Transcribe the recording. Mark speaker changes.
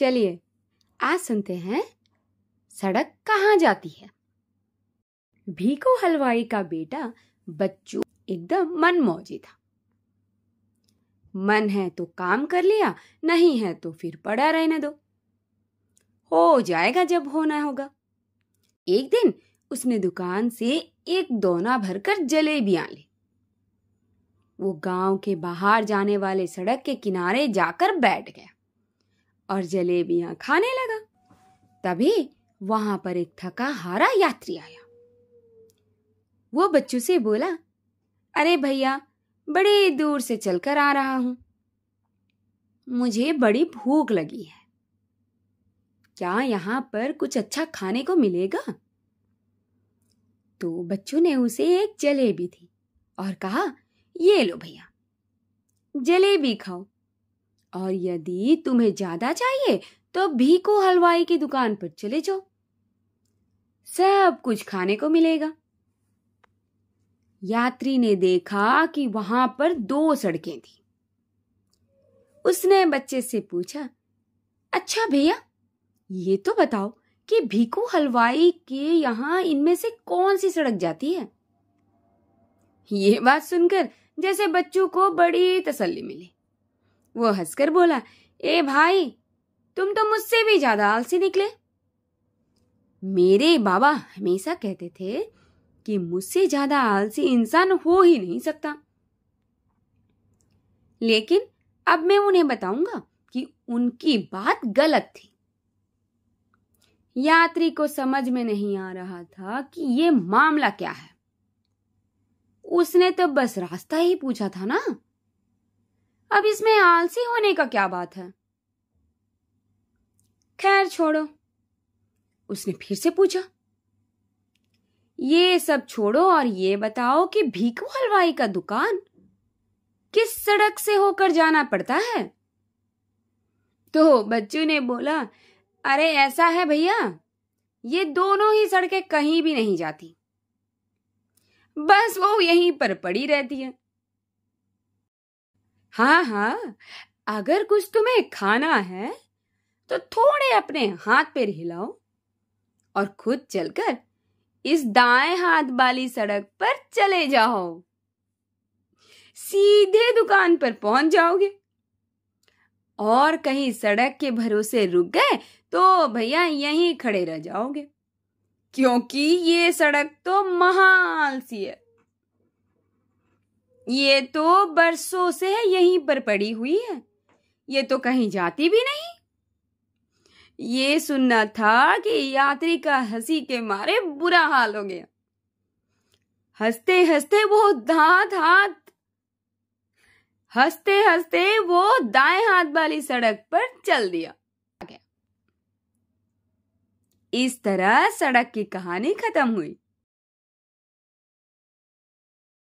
Speaker 1: चलिए आज सुनते हैं सड़क कहाँ जाती है भीको हलवाई का बेटा बच्चू एकदम मन मौजी था मन है तो काम कर लिया नहीं है तो फिर पड़ा रहने दो हो जाएगा जब होना होगा एक दिन उसने दुकान से एक दोना भरकर जलेबियां ली वो गांव के बाहर जाने वाले सड़क के किनारे जाकर बैठ गया और जलेबियां खाने लगा तभी वहां पर एक थका हारा यात्री आया वो बच्चू से बोला अरे भैया बड़े दूर से चलकर आ रहा हूं मुझे बड़ी भूख लगी है क्या यहां पर कुछ अच्छा खाने को मिलेगा तो बच्चू ने उसे एक जलेबी दी और कहा ये लो भैया जलेबी खाओ और यदि तुम्हें ज्यादा चाहिए तो भीखू हलवाई की दुकान पर चले जाओ सब कुछ खाने को मिलेगा यात्री ने देखा कि वहां पर दो सड़कें थी उसने बच्चे से पूछा अच्छा भैया ये तो बताओ कि भीखू हलवाई के यहां इनमें से कौन सी सड़क जाती है ये बात सुनकर जैसे बच्चों को बड़ी तसल्ली मिली वो हंसकर बोला ए भाई तुम तो मुझसे भी ज्यादा आलसी निकले मेरे बाबा हमेशा कहते थे कि मुझसे ज्यादा आलसी इंसान हो ही नहीं सकता लेकिन अब मैं उन्हें बताऊंगा कि उनकी बात गलत थी यात्री को समझ में नहीं आ रहा था कि ये मामला क्या है उसने तो बस रास्ता ही पूछा था ना अब इसमें आलसी होने का क्या बात है खैर छोड़ो उसने फिर से पूछा ये सब छोड़ो और ये बताओ कि भीख हलवाई का दुकान किस सड़क से होकर जाना पड़ता है तो बच्चों ने बोला अरे ऐसा है भैया ये दोनों ही सड़कें कहीं भी नहीं जाती बस वो यहीं पर पड़ी रहती है हाँ हाँ अगर कुछ तुम्हें खाना है तो थोड़े अपने हाथ पैर हिलाओ और खुद चलकर इस दाएं हाथ वाली सड़क पर चले जाओ सीधे दुकान पर पहुंच जाओगे और कहीं सड़क के भरोसे रुक गए तो भैया यहीं खड़े रह जाओगे क्योंकि ये सड़क तो महाल सी है ये तो बरसों से यहीं पर पड़ी हुई है ये तो कहीं जाती भी नहीं ये सुनना था कि यात्री का हंसी के मारे बुरा हाल हो गया हंसते हंसते वो दांत हाथ हंसते हंसते वो दाएं हाथ वाली सड़क पर चल दिया इस तरह सड़क की कहानी खत्म हुई